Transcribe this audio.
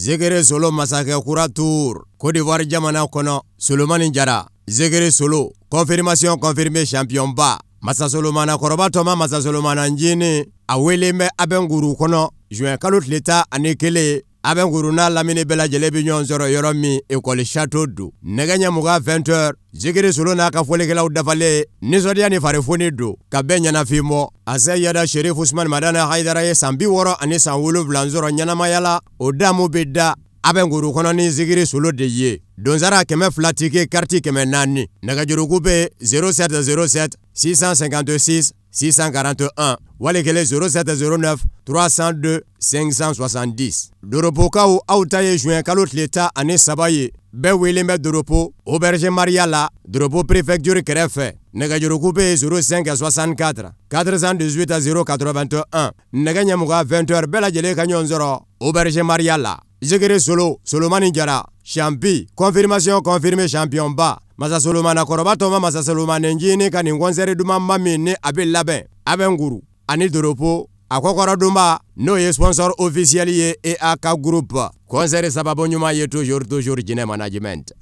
zegere solo masakɛ kura tur kodiwari jamana kɔnɔ solomani jara zegere solo confirmation confirmé champion ba masa solomana kɔrɔba tɔma masa solomana njini a welen bɛ abɛnkuru kɔnɔ juwɛn kalo tile ta ani kelen a bɛ nkuru n'a lamini bɛɛ lajɛlen bɛ ɲɔgɔn sɔrɔ yɔrɔ min ekɔli sato don nɛgɛ ɲɛ mugan vɛntɛr zikiri solo n'a ka fɔlikɛlaw dafalen nisɔndiya ni farifoni don ka bɛɛ ɲɛnafinbɔ a se yada sherif usman madana haidara ye san bi wɔɔrɔ ani san wolonwula sɔrɔ ɲɛnamayala o damu bɛ da a bɛ nkuru kɔnɔ ni zikiri solo de ye donzara kɛmɛ fila ti kɛ kariti kɛmɛ naani nɛgɛjuruku bɛ 07 07 656 641 wali kelen 0709 302 570 doropokaw aw ta ye juwɛn kalo tile ta ani saba ye bɛɛ welen bɛ doropo auberge maria la doropo prefecture kɛrɛfɛ nɛgɛjuruku be ye 0564 418 081 nɛgɛ ɲɛmuga 20h bɛɛ lajɛlen ka ɲɔgɔn sɔrɔ auberge maria la zegere solo solomani jara shampi confirmation champion champion masasulumana koroba toma masasulumana njini kani ngonzeri duma mamine abel abe abenguru. abe nguru ani doropo noye sponsor officiel ye eak group Konzeri sababu toujours toujours management